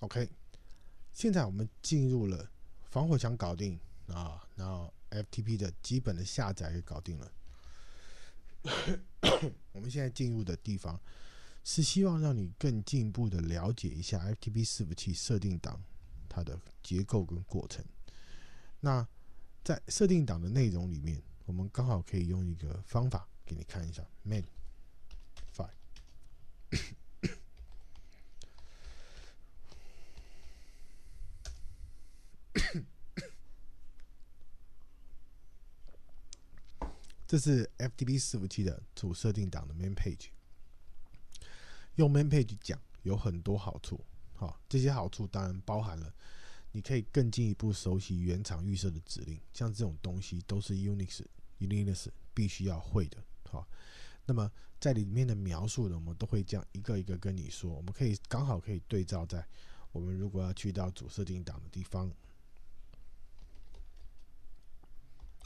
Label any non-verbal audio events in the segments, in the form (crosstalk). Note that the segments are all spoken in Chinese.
OK，现在我们进入了防火墙搞定啊，然后 FTP 的基本的下载也搞定了。我们现在进入的地方是希望让你更进一步的了解一下 FTP 伺服器设定档它的结构跟过程。那在设定档的内容里面，我们刚好可以用一个方法给你看一下 main file。这是 FTP 伺服器的主设定档的 main page。用 main page 讲有很多好处，好，这些好处当然包含了你可以更进一步熟悉原厂预设的指令，像这种东西都是 Unix、Linux 必须要会的，好，那么在里面的描述呢，我们都会样一个一个跟你说，我们可以刚好可以对照在我们如果要去到主设定档的地方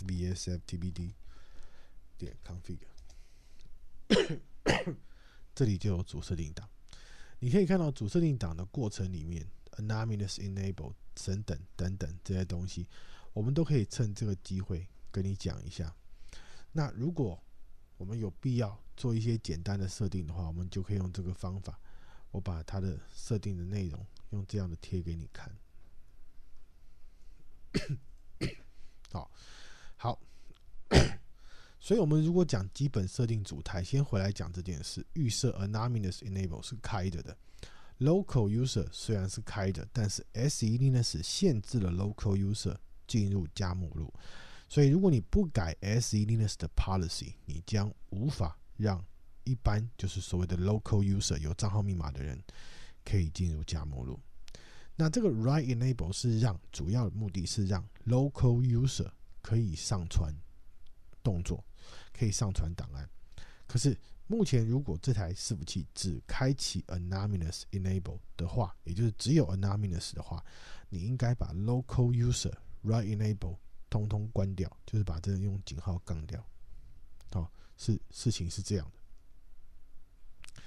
，vsftpd。点 config，(coughs) 这里就有主设定档。你可以看到主设定档的过程里面 anonymous enable 等等等等这些东西，我们都可以趁这个机会跟你讲一下。那如果我们有必要做一些简单的设定的话，我们就可以用这个方法。我把它的设定的内容用这样的贴给你看。(coughs) 好，好。所以我们如果讲基本设定组台，先回来讲这件事。预设 anonymous enable 是开着的，local user 虽然是开着，但是 s elinus 限制了 local user 进入加目录。所以如果你不改 s elinus 的 policy，你将无法让一般就是所谓的 local user 有账号密码的人可以进入加目录。那这个 write enable 是让主要的目的是让 local user 可以上传。动作可以上传档案，可是目前如果这台伺服器只开启 anonymous enable 的话，也就是只有 anonymous 的话，你应该把 local user write enable 通通关掉，就是把这个用井号杠掉。好，事事情是这样的。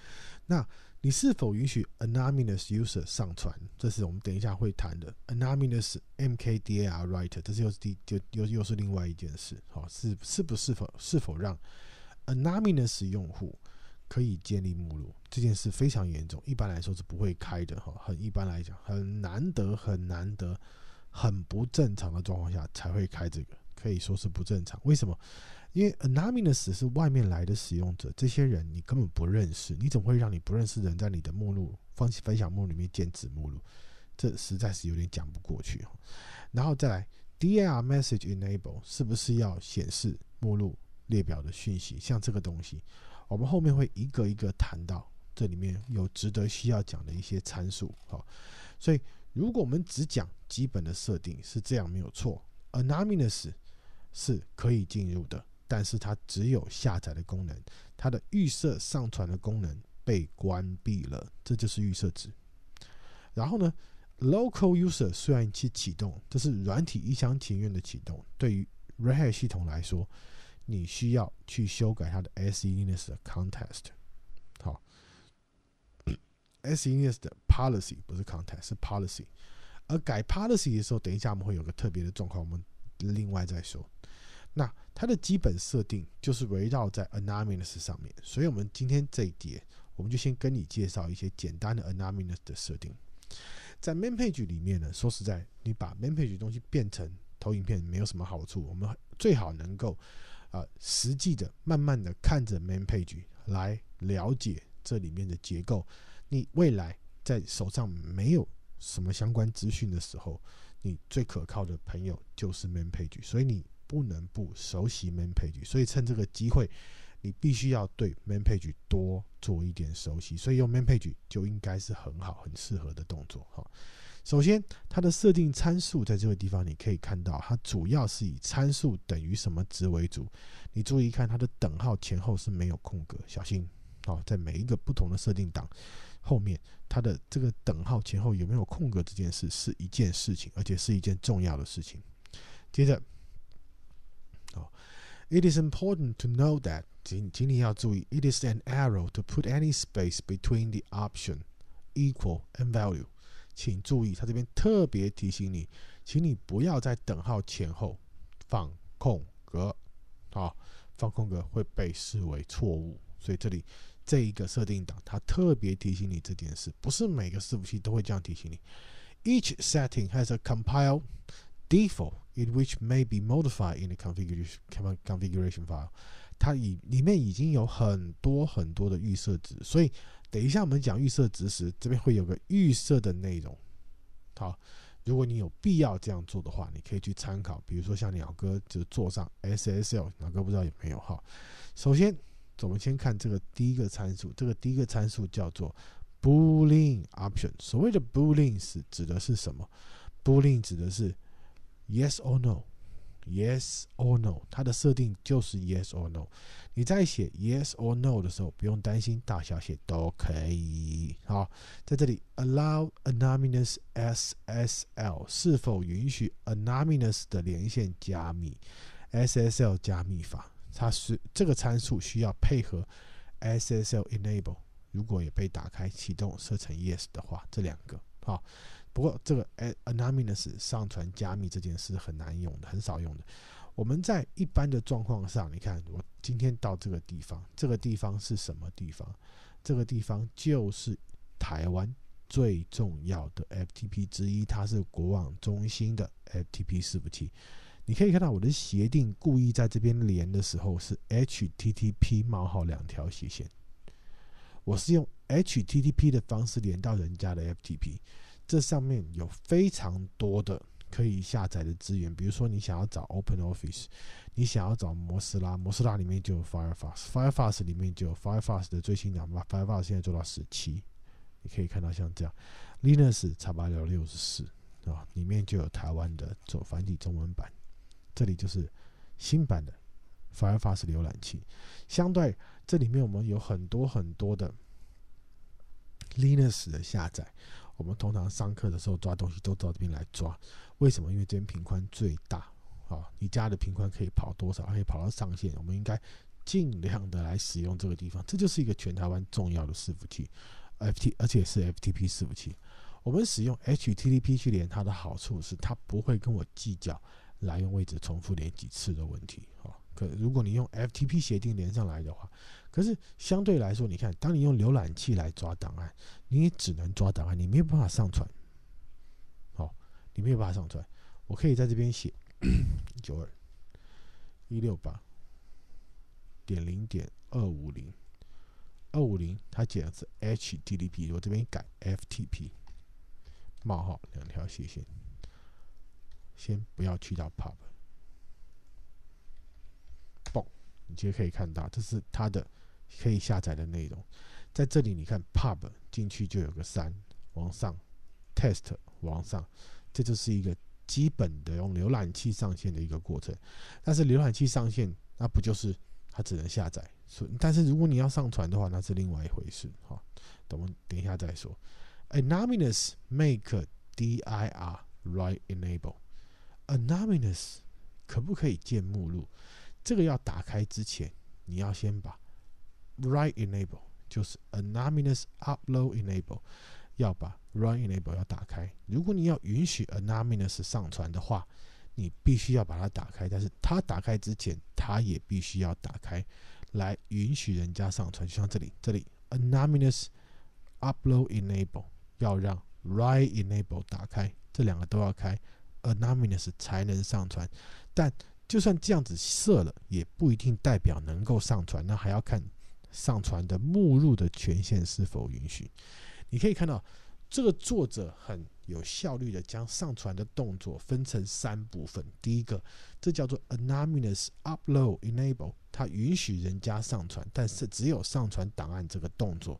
那你是否允许 anonymous user 上传？这是我们等一下会谈的 anonymous mkdarr writer。这是又是第就又又是另外一件事。好，是是不是否是否让 anonymous 用户可以建立目录？这件事非常严重，一般来说是不会开的。哈，很一般来讲很难得，很难得，很不正常的状况下才会开这个，可以说是不正常。为什么？因为 anonymous 是外面来的使用者，这些人你根本不认识，你怎么会让你不认识人在你的目录、放分享目录里面建子目录？这实在是有点讲不过去哈。然后再来，D A R message enable 是不是要显示目录列表的讯息？像这个东西，我们后面会一个一个谈到，这里面有值得需要讲的一些参数哈。所以，如果我们只讲基本的设定是这样没有错，anonymous 是可以进入的。但是它只有下载的功能，它的预设上传的功能被关闭了，这就是预设值。然后呢，local user 虽然去启动，这是软体一厢情愿的启动。对于 Red Hat 系统来说，你需要去修改它的 se linux context。好，se linux policy 不是 context 是 policy。而改 policy 的时候，等一下我们会有个特别的状况，我们另外再说。那它的基本设定就是围绕在 anonymous 上面，所以我们今天这一节，我们就先跟你介绍一些简单的 anonymous 的设定。在 main page 里面呢，说实在，你把 main page 东西变成投影片，没有什么好处。我们最好能够，呃，实际的、慢慢的看着 main page 来了解这里面的结构。你未来在手上没有什么相关资讯的时候，你最可靠的朋友就是 main page，所以你。不能不熟悉 main page，所以趁这个机会，你必须要对 main page 多做一点熟悉，所以用 main page 就应该是很好很适合的动作哈。首先，它的设定参数在这个地方你可以看到，它主要是以参数等于什么值为主。你注意看它的等号前后是没有空格，小心哦。在每一个不同的设定档后面，它的这个等号前后有没有空格这件事是一件事情，而且是一件重要的事情。接着。It is important to know that，请请你要注意，it is an error to put any space between the option, equal and value。请注意，它这边特别提醒你，请你不要在等号前后放空格，啊，放空格会被视为错误。所以这里这一个设定档，它特别提醒你这件事。不是每个服器都会这样提醒你。Each setting has a compile. Default in which may be modified in the configuration configuration file，它已里面已经有很多很多的预设值，所以等一下我们讲预设值时，这边会有个预设的内容。好，如果你有必要这样做的话，你可以去参考，比如说像鸟哥就做上 SSL，鸟哥不知道有没有哈。首先，我们先看这个第一个参数，这个第一个参数叫做 Boolean option。所谓的 Boolean 是指的是什么？Boolean 指的是。Yes or no, yes or no，它的设定就是 yes or no。你在写 yes or no 的时候，不用担心大小写都可以。好，在这里 allow anonymous SSL 是否允许 anonymous 的连线加密？SSL 加密法，它是这个参数需要配合 SSL enable。如果也被打开启动设成 yes 的话，这两个。好，不过这个 anonymous 上传加密这件事很难用的，很少用的。我们在一般的状况上，你看我今天到这个地方，这个地方是什么地方？这个地方就是台湾最重要的 FTP 之一，它是国网中心的 FTP 伺服器。你可以看到我的协定故意在这边连的时候是 HTTP 冒号两条斜线，我是用。HTTP 的方式连到人家的 FTP，这上面有非常多的可以下载的资源。比如说，你想要找 OpenOffice，你想要找摩斯拉，摩斯拉里面就有 Firefox，Firefox 里面就有 Firefox 的最新的，Firefox 现在做到十七。你可以看到像这样 Linux 叉八六六十四啊，里面就有台湾的走繁体中文版。这里就是新版的 Firefox 浏览器。相对这里面我们有很多很多的。Linux 的下载，我们通常上课的时候抓东西都到这边来抓，为什么？因为这边频宽最大啊！你家的频宽可以跑多少？可以跑到上限，我们应该尽量的来使用这个地方。这就是一个全台湾重要的伺服器，FT 而且是 FTP 伺服器。我们使用 HTTP 去连它的好处是，它不会跟我计较来用位置重复连几次的问题啊。可如果你用 FTP 协定连上来的话，可是相对来说，你看，当你用浏览器来抓档案，你也只能抓档案，你没有办法上传。好，你没有办法上传。我可以在这边写 (coughs) 九二一六八点零点二五零二五零，它减的是 HTTP，我这边改 FTP 冒号两条斜线，先不要去到 p u b 你就可以看到，这是它的可以下载的内容。在这里，你看 pub 进去就有个三往上，test 往上，这就是一个基本的用浏览器上线的一个过程。但是浏览器上线，那不就是它只能下载？所以，但是如果你要上传的话，那是另外一回事。哈，等我等一下再说。anonymous make dir write enable anonymous 可不可以建目录？这个要打开之前，你要先把 write enable 就是 anonymous upload enable 要把 write enable 要打开。如果你要允许 anonymous 上传的话，你必须要把它打开。但是它打开之前，它也必须要打开，来允许人家上传。就像这里，这里 anonymous upload enable 要让 write enable 打开，这两个都要开，anonymous 才能上传。但就算这样子设了，也不一定代表能够上传，那还要看上传的目录的权限是否允许。你可以看到，这个作者很有效率的将上传的动作分成三部分。第一个，这叫做 anonymous upload enable，它允许人家上传，但是只有上传档案这个动作，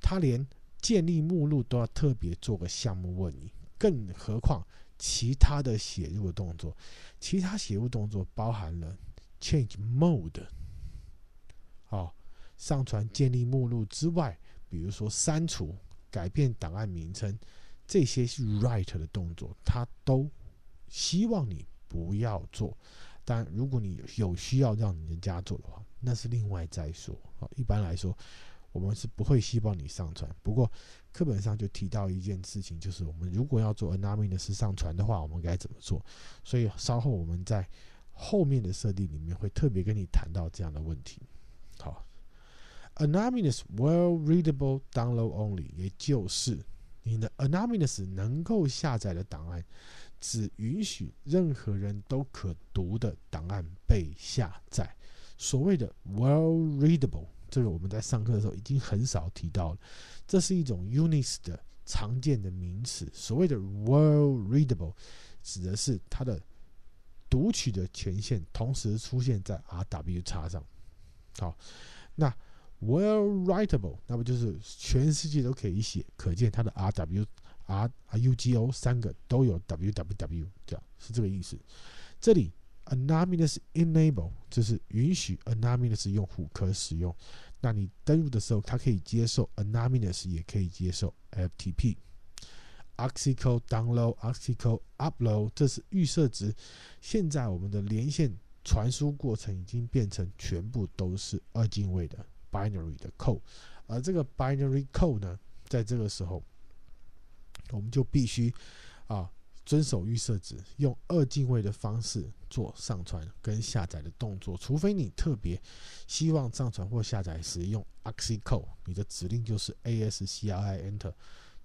它连建立目录都要特别做个项目问你，更何况。其他的写入的动作，其他写入动作包含了 change mode，好，上传、建立目录之外，比如说删除、改变档案名称，这些 write 的动作，它都希望你不要做。但如果你有需要让人家做的话，那是另外再说。好，一般来说，我们是不会希望你上传。不过，课本上就提到一件事情，就是我们如果要做 anonymous 上传的话，我们该怎么做？所以稍后我们在后面的设定里面会特别跟你谈到这样的问题。好，anonymous well readable download only，也就是你的 anonymous 能够下载的档案，只允许任何人都可读的档案被下载。所谓的 well readable。这个我们在上课的时候已经很少提到了，这是一种 Unix 的常见的名词，所谓的 “World Readable”，指的是它的读取的权限同时出现在 R、W、X 上。好，那 “World Writable” 那么就是全世界都可以写，可见它的 R、W、R、R、U、G、O 三个都有 W、W、W，这样是这个意思。这里。Anonymous enable 就是允许 Anonymous 用户可使用。那你登录的时候，它可以接受 Anonymous，也可以接受 FTP。Oxycle download，Oxycle upload，这是预设值。现在我们的连线传输过程已经变成全部都是二进位的 binary 的 code，而这个 binary code 呢，在这个时候，我们就必须，啊。遵守预设值，用二进位的方式做上传跟下载的动作，除非你特别希望上传或下载时用 a x c i code，你的指令就是 ASCII enter，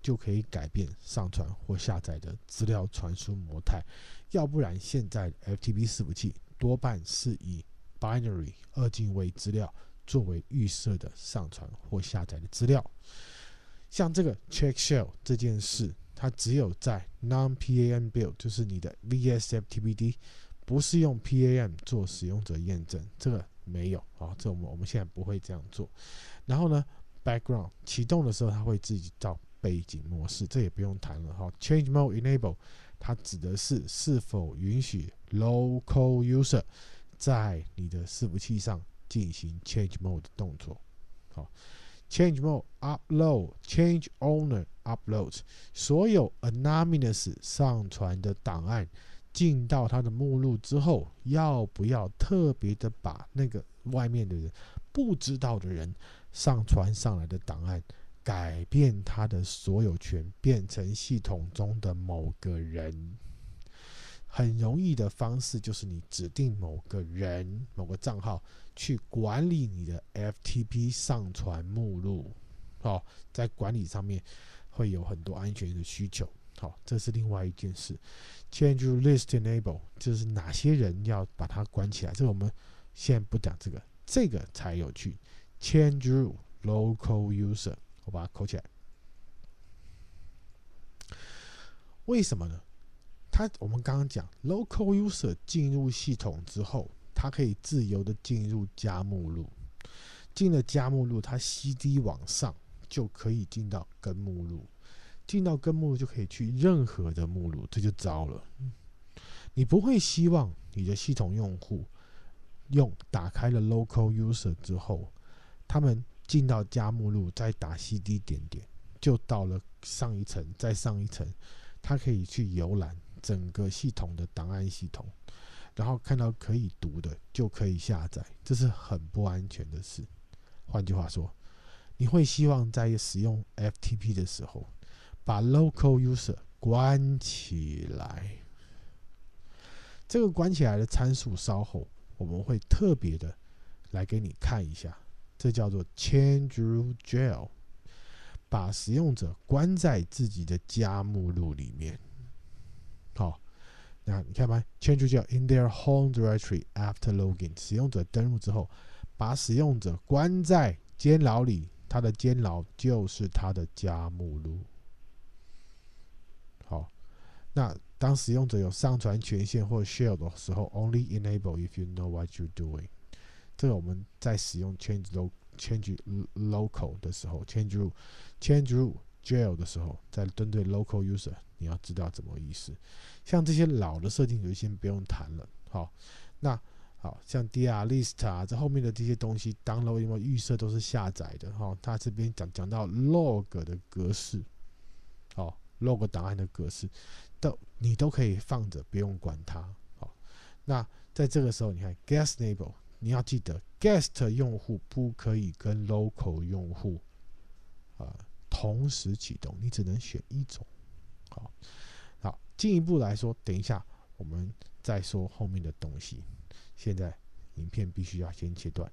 就可以改变上传或下载的资料传输模态。要不然，现在 FTP 伺服器多半是以 binary 二进位资料作为预设的上传或下载的资料。像这个 check shell 这件事。它只有在 non pam b u i l d 就是你的 vsftpd，不是用 pam 做使用者验证，这个没有。啊，这我们我们现在不会这样做。然后呢，background 启动的时候，它会自己到背景模式，这也不用谈了。哈，change mode enable，它指的是是否允许 local user 在你的伺服器上进行 change mode 的动作。好。Change mode, upload, change owner, upload。所有 anonymous 上传的档案进到它的目录之后，要不要特别的把那个外面的人不知道的人上传上来的档案，改变它的所有权，变成系统中的某个人？很容易的方式就是你指定某个人、某个账号。去管理你的 FTP 上传目录，好，在管理上面会有很多安全的需求，好，这是另外一件事。Change list enable 就是哪些人要把它关起来，这个我们先不讲这个，这个才有趣。Change local user，我把它扣起来。为什么呢？它我们刚刚讲 local user 进入系统之后。它可以自由的进入加目录，进了加目录，它 cd 往上就可以进到根目录，进到根目录就可以去任何的目录，这就糟了。你不会希望你的系统用户用打开了 local user 之后，他们进到加目录，再打 cd 点点，就到了上一层，再上一层，它可以去游览整个系统的档案系统。然后看到可以读的，就可以下载。这是很不安全的事。换句话说，你会希望在使用 FTP 的时候，把 local user 关起来。这个关起来的参数稍后我们会特别的来给你看一下。这叫做 change jail，把使用者关在自己的家目录里面。那你看吧 c h a n g e 叫 in their home directory after login，使用者登录之后，把使用者关在监牢里，他的监牢就是他的家目录。好，那当使用者有上传权限或 share 的时候，only enable if you know what you're doing。这个我们在使用 change lo change local 的时候，change 入 change 入。Jail 的时候，在针对 Local User，你要知道怎么意思。像这些老的设定，就先不用谈了。好，那好像 d r l i s t 啊，这后面的这些东西，Download 预设都是下载的。哈，他这边讲讲到 Log 的格式，好，Log 档案的格式，都你都可以放着，不用管它。好，那在这个时候，你看 Guest l e b e l 你要记得 Guest 用户不可以跟 Local 用户啊。同时启动，你只能选一种，好，好。进一步来说，等一下我们再说后面的东西。现在影片必须要先切断。